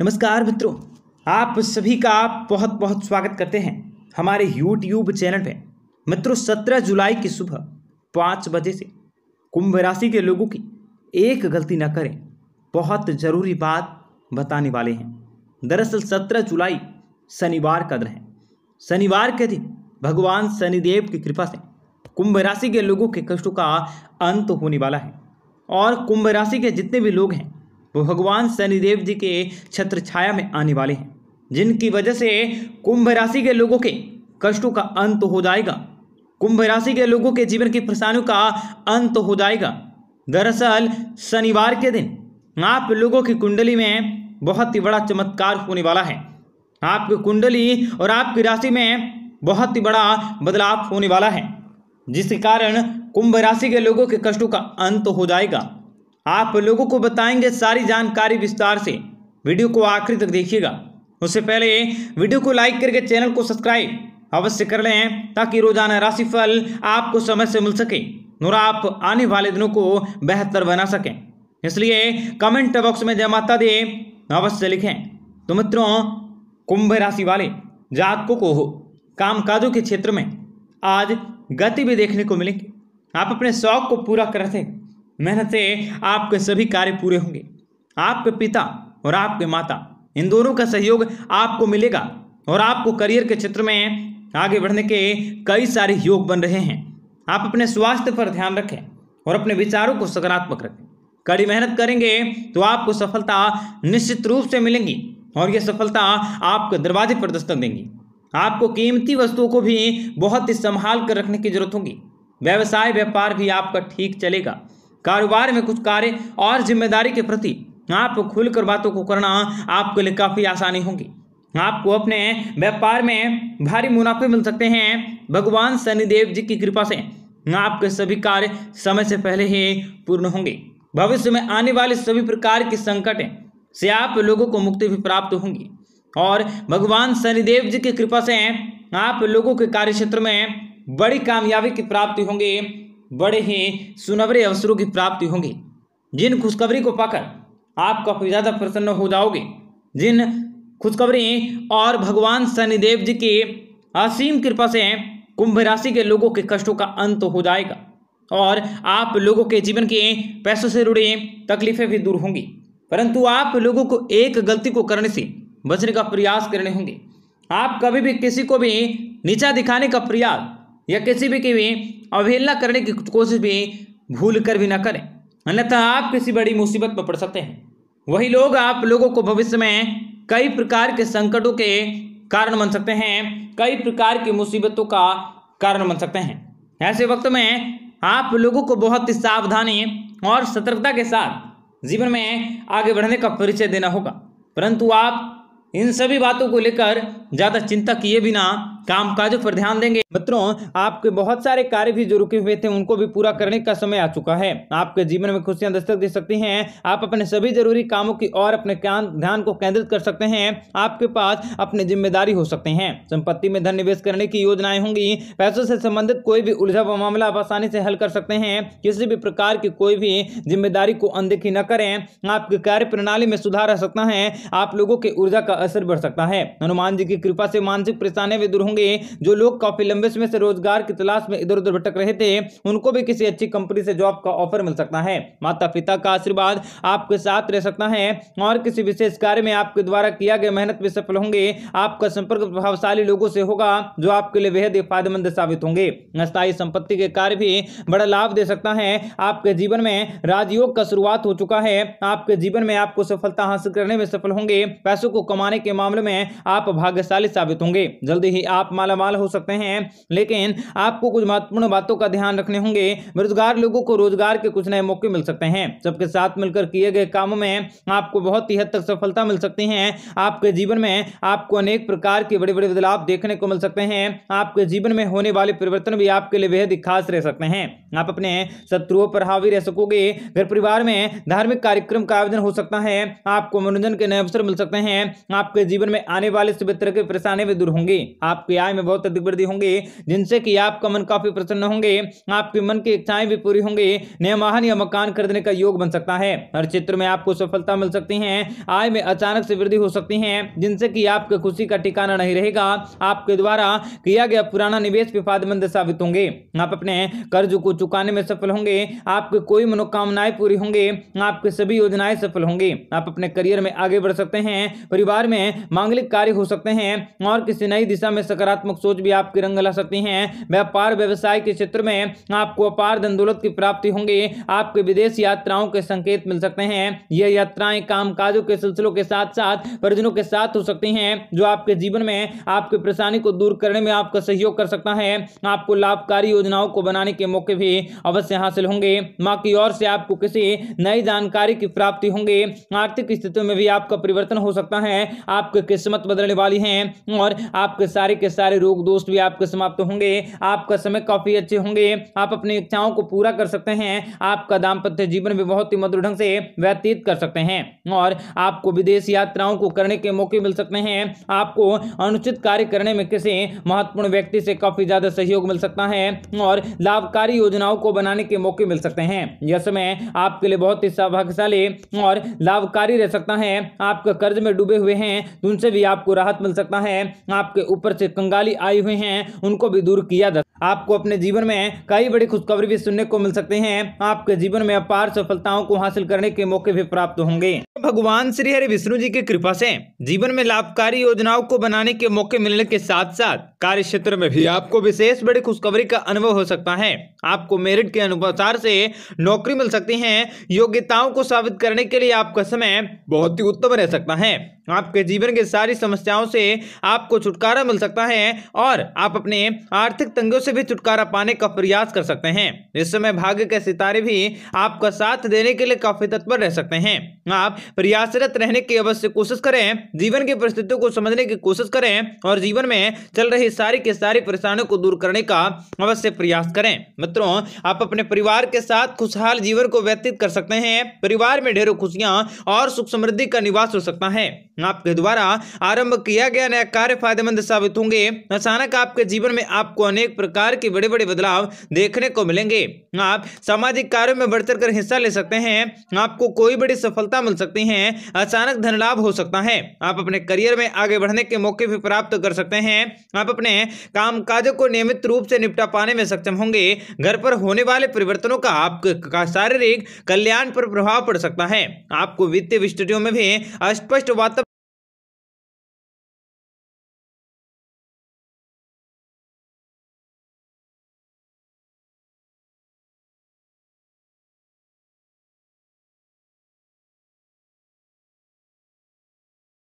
नमस्कार मित्रों आप सभी का आप बहुत बहुत स्वागत करते हैं हमारे यूट्यूब चैनल पे मित्रों सत्रह जुलाई की सुबह पाँच बजे से कुंभ राशि के लोगों की एक गलती ना करें बहुत ज़रूरी बात बताने वाले हैं दरअसल सत्रह जुलाई शनिवार का दिन है शनिवार के दिन भगवान शनिदेव की कृपा से कुंभ राशि के लोगों के कष्टों का अंत होने वाला है और कुंभ राशि के जितने भी लोग हैं वो भगवान शनिदेव जी के छत्र छाया में आने वाले हैं जिनकी वजह से कुंभ राशि के लोगों के कष्टों का अंत हो जाएगा कुंभ राशि के लोगों के जीवन की परेशानियों का अंत हो जाएगा दरअसल शनिवार के दिन आप लोगों की कुंडली में बहुत ही बड़ा चमत्कार होने वाला है आपकी कुंडली और आपकी राशि में बहुत ही बड़ा बदलाव होने वाला है जिसके कारण कुंभ राशि के लोगों के कष्टों का अंत हो जाएगा आप लोगों को बताएंगे सारी जानकारी विस्तार से वीडियो को आखिरी तक देखिएगा उससे पहले वीडियो को लाइक करके चैनल को सब्सक्राइब अवश्य कर लें ताकि रोजाना राशिफल आपको समय से मिल सके और आप आने वाले दिनों को बेहतर बना सकें इसलिए कमेंट बॉक्स में जय माता दे अवश्य लिखें तो मित्रों कुंभ राशि वाले जातकों को हो कामकाजों के क्षेत्र में आज गति भी देखने को मिलेगी आप अपने शौक को पूरा कर हैं मेहनत से आपके सभी कार्य पूरे होंगे आपके पिता और आपके माता इन दोनों का सहयोग आपको मिलेगा और आपको करियर के क्षेत्र में आगे बढ़ने के कई सारे योग बन रहे हैं आप अपने स्वास्थ्य पर ध्यान रखें और अपने विचारों को सकारात्मक रखें कड़ी मेहनत करेंगे तो आपको सफलता निश्चित रूप से मिलेंगी और ये सफलता आपके दरवाजे पर दस्तक देंगी आपको कीमती वस्तुओं को भी बहुत ही संभाल कर रखने की जरूरत होगी व्यवसाय व्यापार भी आपका ठीक चलेगा कारोबार में कुछ कार्य और जिम्मेदारी के प्रति आप खुलकर बातों को करना आपके लिए काफ़ी आसानी होगी आपको अपने व्यापार में भारी मुनाफे मिल सकते हैं भगवान शनिदेव जी की कृपा से आपके सभी कार्य समय से पहले ही पूर्ण होंगे भविष्य में आने वाले सभी प्रकार के संकट से आप लोगों को मुक्ति भी प्राप्त होंगी और भगवान शनिदेव जी की कृपा से आप लोगों के कार्य क्षेत्र में बड़ी कामयाबी की प्राप्ति होंगी बड़े ही सुनवरे अवसरों की प्राप्ति होंगी जिन खुशखबरी को पाकर आप काफ़ी ज़्यादा प्रसन्न हो जाओगे जिन खुशखबरी और भगवान शनिदेव जी की असीम कृपा से कुंभ राशि के लोगों के कष्टों का अंत हो जाएगा और आप लोगों के जीवन के पैसों से जुड़े तकलीफें भी दूर होंगी परंतु आप लोगों को एक गलती को करने से बचने का प्रयास करने होंगे आप कभी भी किसी को भी नीचा दिखाने का प्रयास या किसी भी की भी अवहेलना करने की कोशिश भी भूल कर भी ना करें अन्यथा आप किसी बड़ी मुसीबत में पड़ सकते हैं वही लोग आप लोगों को भविष्य में कई प्रकार के संकटों के कारण बन सकते हैं कई प्रकार की मुसीबतों का कारण बन सकते हैं ऐसे वक्त में आप लोगों को बहुत ही सावधानी और सतर्कता के साथ जीवन में आगे बढ़ने का परिचय देना होगा परंतु आप इन सभी बातों को लेकर ज़्यादा चिंता किए बिना काम काजों पर ध्यान देंगे मित्रों आपके बहुत सारे कार्य भी जो रुके हुए थे उनको भी पूरा करने का समय आ चुका है आपके जीवन में खुशियां दस्तक दे सकती हैं आप अपने सभी जरूरी कामों की ओर अपने ध्यान को केंद्रित कर सकते हैं आपके पास अपनी जिम्मेदारी हो सकते हैं संपत्ति में धन निवेश करने की योजनाएं होंगी पैसों से संबंधित कोई भी उलझा हुआ मामला आप आसानी से हल कर सकते हैं किसी भी प्रकार की कोई भी जिम्मेदारी को अनदेखी न करें आपकी कार्य प्रणाली में सुधार आ सकता है आप लोगों की ऊर्जा का असर बढ़ सकता है हनुमान जी की कृपा से मानसिक परेशानियां भी दूर होंगे जो लोग काफी लंबे समय से रोजगार की तलाश में इधर उधर भटक रहे थे उनको भी किसी अच्छी कंपनी से जॉब का ऑफर मिल सकता है माता पिता का आशीर्वाद आपके साथ रह सकता है और किसी विशेष कार्य में आपके द्वारा किया गया मेहनत भी सफल होंगे आपका संपर्क प्रभावशाली लोगों से होगा जो आपके लिए बेहद फायदेमंद साबित होंगे स्थायी संपत्ति के कार्य भी बड़ा लाभ दे सकता है आपके जीवन में राजयोग का शुरुआत हो चुका है आपके जीवन में आपको सफलता हासिल करने में सफल होंगे पैसों को कमाने के मामले में आप भाग्यशाली शक्तिशाली साबित होंगे जल्दी ही आप मालामाल हो सकते हैं लेकिन आपको कुछ महत्वपूर्ण बातों का ध्यान रखने होंगे बेरोजगार लोगों को रोजगार के कुछ नए मौके मिल सकते हैं सबके साथ मिलकर किए गए कामों में आपको बहुत ही हद तक सफलता मिल सकती है आपके जीवन में आपको अनेक प्रकार के बड़े बड़े बदलाव देखने को मिल सकते हैं आपके जीवन में होने वाले परिवर्तन भी आपके लिए बेहद खास रह सकते हैं आप अपने शत्रुओं पर हावी रह सकोगे घर परिवार में धार्मिक कार्यक्रम का आयोजन हो सकता है आपको मनोरंजन के नए अवसर मिल सकते हैं आपके जीवन में आने वाले शुभ की परेशानी भी दूर होंगी आपकी आय में बहुत अधिक वृद्धि होंगी जिनसे कि आपका मन काफी प्रसन्न होंगे आपके मन की इच्छाएं भी पूरी होंगी नया वाहन या मकान खरीदने का योग बन सकता है हर क्षेत्र में आपको सफलता मिल सकती है आय में अचानक से वृद्धि हो सकती है जिनसे कि आपके खुशी का ठिकाना नहीं रहेगा आपके द्वारा किया गया पुराना निवेश फायदेमंद साबित होंगे आप अपने कर्ज को चुकाने में सफल होंगे आपके कोई मनोकामनाएं पूरी होंगे आपके सभी योजनाएं सफल होंगी आप अपने करियर में आगे बढ़ सकते हैं परिवार में मांगलिक कार्य हो सकते हैं हैं और किसी नई दिशा में सकारात्मक सोच भी आपकी रंग ला सकती हैं व्यापार व्यवसाय के क्षेत्र में आपको अपार धन दौलत की प्राप्ति होंगी आपके विदेश यात्राओं के संकेत मिल सकते हैं यह यात्राएं काम काजों के सिलसिलों के साथ साथ परिजनों के साथ हो सकती हैं जो आपके जीवन में आपकी परेशानी को दूर करने में आपका सहयोग कर सकता है आपको लाभकारी योजनाओं को बनाने के मौके भी अवश्य हासिल होंगे माँ की ओर से आपको किसी नई जानकारी की प्राप्ति होंगी आर्थिक स्थितियों में भी आपका परिवर्तन हो सकता है आपकी किस्मत बदलने वाली है हैं और आपके सारे के सारे रोग दोस्त भी आपके समाप्त होंगे आपका समय काफ़ी अच्छे होंगे आप अपनी इच्छाओं को पूरा कर सकते हैं आपका दाम्पत्य जीवन भी बहुत ही मधुर ढंग से व्यतीत कर सकते हैं और आपको विदेश यात्राओं को करने के मौके मिल सकते हैं आपको अनुचित कार्य करने में किसी महत्वपूर्ण व्यक्ति से काफ़ी ज़्यादा सहयोग मिल सकता है और लाभकारी योजनाओं को बनाने के मौके मिल सकते हैं यह समय आपके लिए बहुत ही सौभाग्यशाली और लाभकारी रह सकता है आपका कर्ज में डूबे हुए हैं उनसे भी आपको राहत मिल सकता सकता है आपके ऊपर से कंगाली आई हुई हैं उनको भी दूर किया जा आपको अपने जीवन में कई बड़ी खुशखबरी भी सुनने को मिल सकते हैं आपके जीवन में अपार सफलताओं को हासिल करने के मौके भी प्राप्त होंगे भगवान श्री हरि विष्णु जी की कृपा से जीवन में लाभकारी योजनाओं को बनाने के मौके मिलने के साथ साथ कार्य क्षेत्र में भी आपको विशेष बड़ी खुशखबरी का अनुभव हो सकता है आपको मेरिट के अनुसार से नौकरी मिल सकती है योग्यताओं को साबित करने के लिए आपका समय बहुत ही उत्तम रह सकता है आपके जीवन की सारी समस्याओं से आपको छुटकारा मिल सकता है और आप अपने आर्थिक तंगों से भी छुटकारा पाने का प्रयास कर सकते हैं इस समय भाग्य के सितारे भी आपका साथ देने के लिए काफी तत्पर रह सकते हैं आप प्रयासरत रहने की अवश्य कोशिश करें जीवन की परिस्थितियों को समझने की कोशिश करें और जीवन में चल रही सारी के सारी परेशानियों को दूर करने का अवश्य प्रयास करें मित्रों आप अपने परिवार के साथ खुशहाल जीवन को व्यतीत कर सकते हैं परिवार में ढेरों खुशियां और सुख समृद्धि का निवास हो सकता है आपके द्वारा आरंभ किया गया नया कार्य फायदेमंद साबित होंगे अचानक आपके जीवन में आपको अनेक प्रकार प्रकार के बड़े बड़े बदलाव देखने को मिलेंगे आप सामाजिक कार्यों में बढ़ कर हिस्सा ले सकते हैं आपको कोई बड़ी सफलता मिल सकती है अचानक धन लाभ हो सकता है आप अपने करियर में आगे बढ़ने के मौके भी प्राप्त कर सकते हैं आप अपने काम को नियमित रूप से निपटा पाने में सक्षम होंगे घर पर होने वाले परिवर्तनों का आपके शारीरिक कल्याण पर प्रभाव पड़ सकता है आपको वित्तीय स्थितियों में भी अस्पष्ट वातावरण